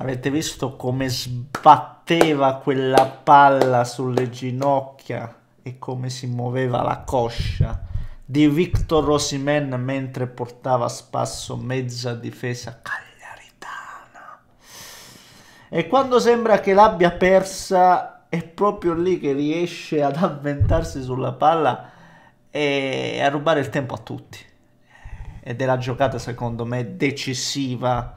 Avete visto come sbatteva quella palla sulle ginocchia e come si muoveva la coscia di Victor Rosimen mentre portava a spasso mezza difesa cagliaritana. E quando sembra che l'abbia persa è proprio lì che riesce ad avventarsi sulla palla e a rubare il tempo a tutti. Ed è la giocata secondo me decisiva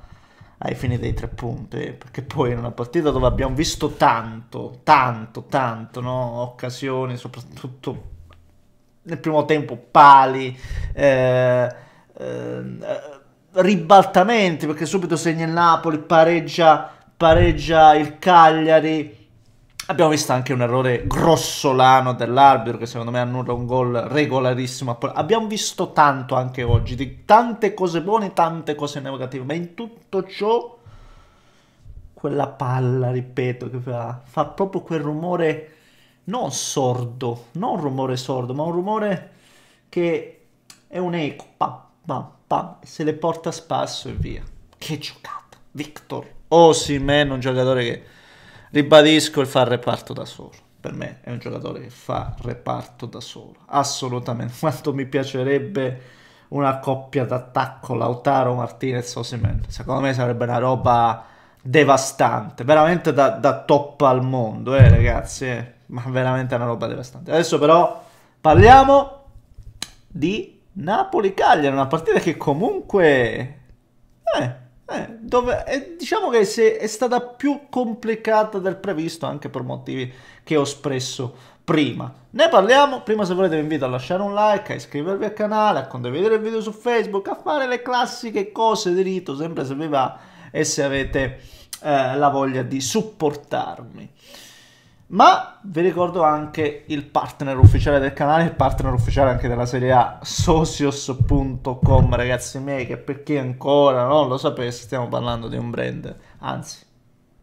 ai fini dei tre punti, perché poi in una partita dove abbiamo visto tanto, tanto, tanto, no? occasioni, soprattutto nel primo tempo pali, eh, eh, ribaltamenti, perché subito segna il Napoli, pareggia, pareggia il Cagliari, Abbiamo visto anche un errore grossolano dell'arbitro che secondo me annulla un gol regolarissimo. Abbiamo visto tanto anche oggi, di tante cose buone, tante cose negative, ma in tutto ciò quella palla, ripeto, che fa, fa proprio quel rumore non sordo, non un rumore sordo, ma un rumore che è un eco, pam, pam, pam, se le porta a spasso e via. Che giocata, Victor Osimè, oh, sì, un giocatore che Ribadisco il far reparto da solo. Per me è un giocatore che fa reparto da solo, assolutamente. Quanto mi piacerebbe una coppia d'attacco Lautaro Martinez Osimen. Secondo me sarebbe una roba devastante, veramente da, da top al mondo, eh ragazzi, eh. ma veramente una roba devastante. Adesso però parliamo di Napoli-Cagliari, una partita che comunque... Eh, eh, dove, eh, diciamo che se è stata più complicata del previsto anche per motivi che ho espresso prima. Ne parliamo, prima se volete vi invito a lasciare un like, a iscrivervi al canale, a condividere il video su Facebook, a fare le classiche cose di rito, sempre se vi va e se avete eh, la voglia di supportarmi ma vi ricordo anche il partner ufficiale del canale, il partner ufficiale anche della serie A, socios.com ragazzi miei, che per chi ancora non lo sapesse stiamo parlando di un brand, anzi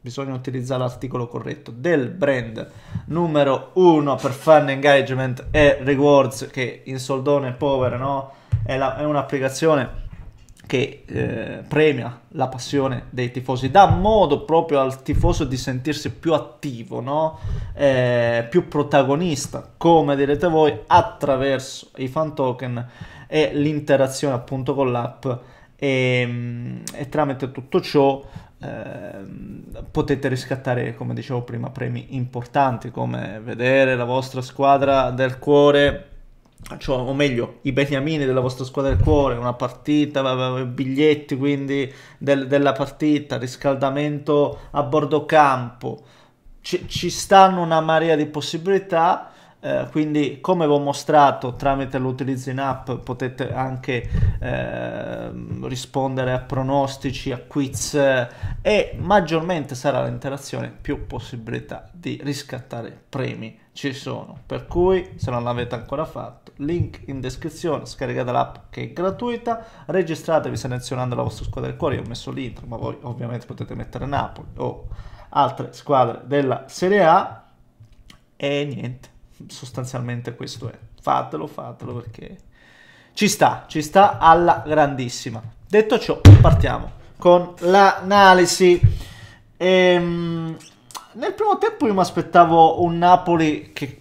bisogna utilizzare l'articolo corretto, del brand numero uno per fan engagement e rewards che in soldone povero no? è, la, è un'applicazione che eh, premia la passione dei tifosi, dà modo proprio al tifoso di sentirsi più attivo, no? eh, più protagonista, come direte voi, attraverso i fan token e l'interazione appunto con l'app e, ehm, e tramite tutto ciò ehm, potete riscattare, come dicevo prima, premi importanti come vedere la vostra squadra del cuore cioè, o meglio, i beniamini della vostra squadra del cuore, una partita, biglietti quindi del, della partita, riscaldamento a bordo campo, ci, ci stanno una marea di possibilità Uh, quindi come vi ho mostrato tramite l'utilizzo in app potete anche uh, rispondere a pronostici, a quiz uh, e maggiormente sarà l'interazione più possibilità di riscattare premi ci sono per cui se non l'avete ancora fatto link in descrizione scaricate l'app che è gratuita registratevi selezionando la vostra squadra del cuore io ho messo l'intro ma voi ovviamente potete mettere Napoli o altre squadre della Serie A e niente sostanzialmente questo è. Fatelo, fatelo perché ci sta, ci sta alla grandissima. Detto ciò, partiamo con l'analisi. Ehm, nel primo tempo io mi aspettavo un Napoli che,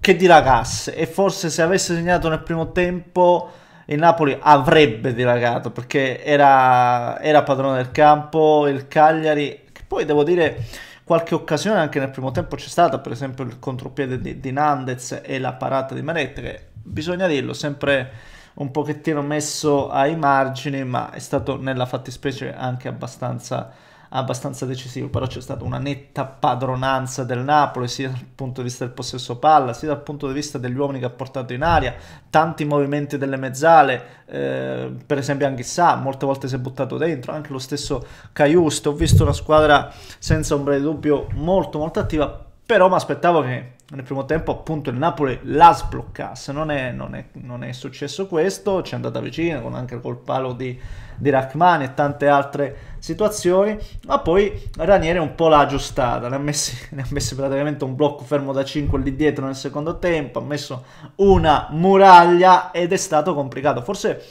che dilagasse e forse se avesse segnato nel primo tempo il Napoli avrebbe dilagato perché era, era padrone del campo, il Cagliari, che poi devo dire qualche occasione anche nel primo tempo c'è stata, per esempio il contropiede di, di Nandez e la parata di Manette, che bisogna dirlo, sempre un pochettino messo ai margini, ma è stato nella fattispecie anche abbastanza abbastanza decisivo, però c'è stata una netta padronanza del Napoli, sia dal punto di vista del possesso palla, sia dal punto di vista degli uomini che ha portato in aria, tanti movimenti delle mezzale, eh, per esempio anche Sa, molte volte si è buttato dentro, anche lo stesso Caiusto, ho visto una squadra senza ombra di dubbio molto molto attiva, però mi aspettavo che nel primo tempo appunto il Napoli la sbloccasse, non è, non è, non è successo questo, ci è andata vicina con anche col palo di, di Rachmani e tante altre situazioni, ma poi Ranieri un po' l'ha aggiustata, ne ha, messi, ne ha messi praticamente un blocco fermo da 5 lì dietro nel secondo tempo, ha messo una muraglia ed è stato complicato, forse,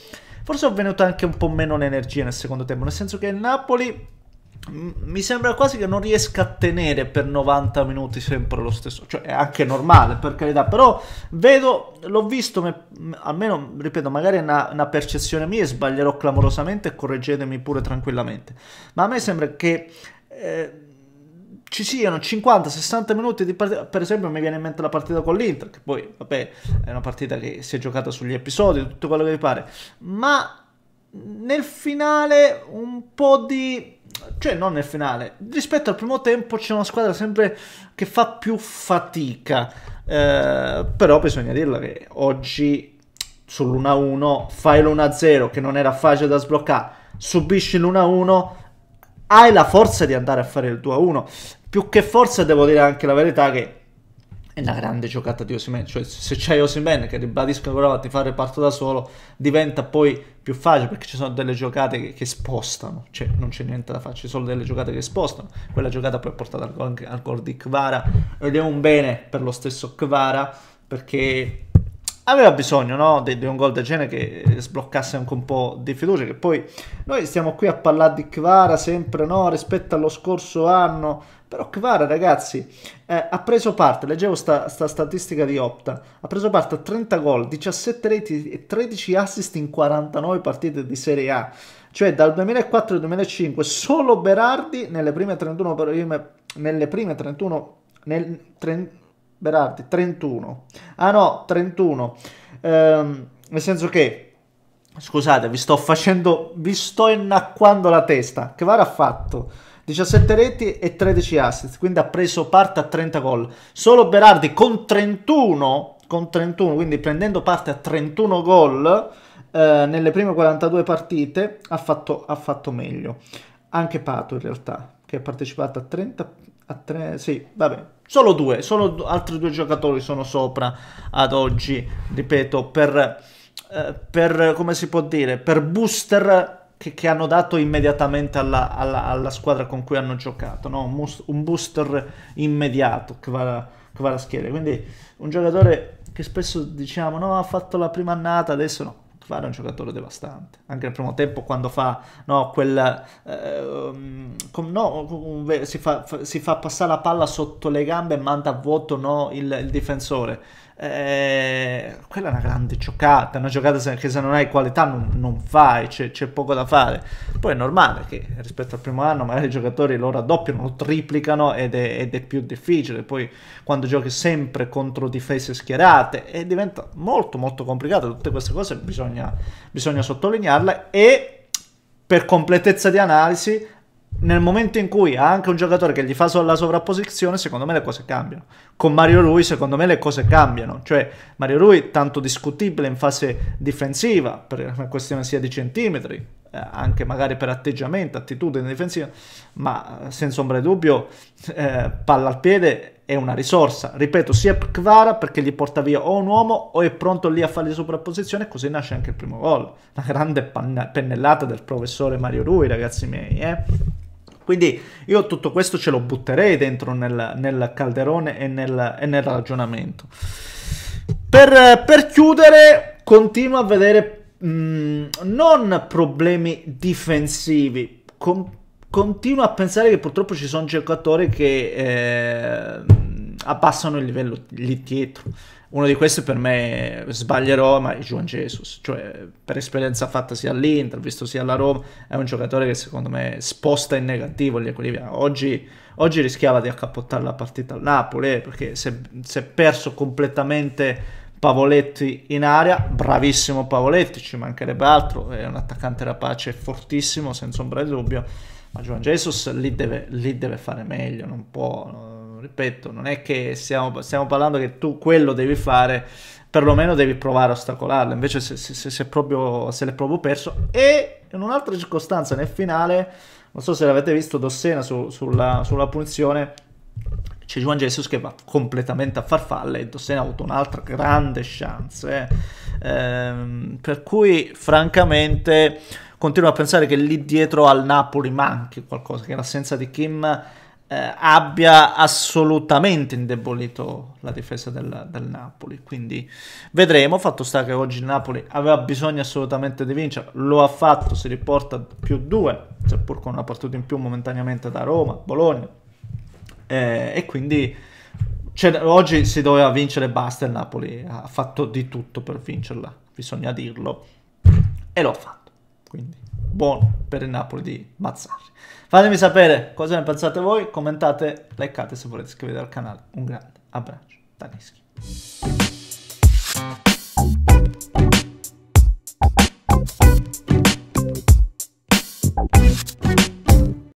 forse è venuta anche un po' meno l'energia nel secondo tempo, nel senso che il Napoli mi sembra quasi che non riesca a tenere per 90 minuti sempre lo stesso, cioè è anche normale per carità, però vedo, l'ho visto, almeno ripeto, magari è una, una percezione mia e sbaglierò clamorosamente correggetemi pure tranquillamente, ma a me sembra che... Eh, ci siano 50-60 minuti di partita. Per esempio, mi viene in mente la partita con l'Inter, che poi, vabbè, è una partita che si è giocata sugli episodi, tutto quello che vi pare. Ma nel finale un po' di... Cioè, non nel finale. Rispetto al primo tempo c'è una squadra sempre che fa più fatica. Eh, però bisogna dirla che oggi sull'1-1 fai l'1-0 che non era facile da sbloccare, subisci l'1-1, hai la forza di andare a fare il 2-1. Più che forza devo dire anche la verità che è la grande giocata di Osimen, cioè se c'è Osimen che ribadisco prova ti fare reparto da solo, diventa poi più facile perché ci sono delle giocate che, che spostano, cioè non c'è niente da fare, ci sono delle giocate che spostano, quella giocata poi ha portato al gol, al gol di Kvara ed è un bene per lo stesso Kvara perché aveva bisogno no, di, un gol del genere che sbloccasse anche un po' di fiducia. Che poi noi stiamo qui a parlare di Kvara sempre no, rispetto allo scorso anno. Però Kvara, ragazzi, eh, ha preso parte, leggevo sta, sta, statistica di Opta, ha preso parte a 30 gol, 17 reti e 13 assist in 49 partite di Serie A. Cioè dal 2004 al 2005 solo Berardi nelle prime 31, prime, nelle prime 31 nel, 30, Berardi 31. Ah no, 31. Ehm, nel senso che, scusate, vi sto facendo, vi sto innacquando la testa. Che VAR ha fatto? 17 reti e 13 assist, quindi ha preso parte a 30 gol. Solo Berardi con 31, con 31 quindi prendendo parte a 31 gol eh, nelle prime 42 partite, ha fatto, ha fatto meglio. Anche Pato in realtà, che ha partecipato a 30... A tre, sì, vabbè, Solo due, solo altri due giocatori sono sopra ad oggi, ripeto, per, eh, per come si può dire, per booster che, che, hanno dato immediatamente alla, alla, alla, squadra con cui hanno giocato, no? un booster immediato che va, da, che va alla schiera. Quindi un giocatore che spesso diciamo no ha fatto la prima annata, adesso no. Kvara è un giocatore devastante. Anche nel primo tempo, quando fa no, quel. Eh, com, no, si, fa, si, fa, passare la palla sotto le gambe e manda a vuoto no, il, il, difensore. Eh, quella è una grande giocata. Una giocata che se non hai qualità non, non fai, c'è, poco da fare. Poi è normale che rispetto al primo anno, magari i giocatori lo raddoppiano, lo triplicano ed è, ed è più difficile. Poi quando giochi sempre contro difese schierate, e diventa molto, molto complicato. Tutte queste cose bisogna bisogna, bisogna sottolinearla e per completezza di analisi nel momento in cui ha anche un giocatore che gli fa la sovrapposizione, secondo me le cose cambiano. Con Mario Rui, secondo me le cose cambiano. Cioè, Mario Rui tanto discutibile in fase difensiva, per una questione sia di centimetri, eh, anche magari per atteggiamento, attitudine difensiva, ma eh, senza ombra di dubbio eh, palla al piede è una risorsa, ripeto, sia per Kvara perché gli porta via o un uomo o è pronto lì a fare sovrapposizione, e così nasce anche il primo gol, una grande pennellata del professore Mario Rui, ragazzi miei, eh? Quindi io tutto questo ce lo butterei dentro nel, nel calderone e nel, e nel ragionamento. Per, per chiudere, continuo a vedere Mm, non problemi difensivi. Com- continuo a pensare che purtroppo ci sono giocatori che eh, abbassano il livello lì dietro. Uno di questi per me sbaglierò, ma è Juan Jesus, cioè per esperienza fatta sia all'Inter, visto sia alla Roma, è un giocatore che secondo me sposta in negativo gli equilibri. Oggi, oggi rischiava di accappottare la partita al Napoli, eh, perché si è, perso completamente Pavoletti in area, bravissimo Pavoletti, ci mancherebbe altro, è un attaccante rapace fortissimo, senza ombra di dubbio, ma Juan Jesus lì deve, lì deve fare meglio, non può, ripeto, non è che stiamo, stiamo, parlando che tu quello devi fare, perlomeno devi provare a ostacolarlo, invece se, se, se, se, proprio, se l'è proprio perso e in un'altra circostanza nel finale, non so se l'avete visto Dossena su, sulla, sulla punizione, c'è cioè, Juan Jesus che va completamente a farfalla e Dossena ha avuto un'altra grande chance. Eh. Ehm, per cui, francamente, continuo a pensare che lì dietro al Napoli manchi qualcosa, che l'assenza di Kim eh, abbia assolutamente indebolito la difesa del, del, Napoli. Quindi vedremo. Fatto sta che oggi il Napoli aveva bisogno assolutamente di vincere, lo ha fatto, si riporta più due, seppur con una partita in più momentaneamente da Roma, Bologna eh, e quindi cioè, oggi si doveva vincere basta il Napoli ha fatto di tutto per vincerla bisogna dirlo e l'ho fatto quindi buono per il Napoli di Mazzarri fatemi sapere cosa ne pensate voi commentate, likeate se volete iscrivetevi al canale un grande abbraccio da Nischi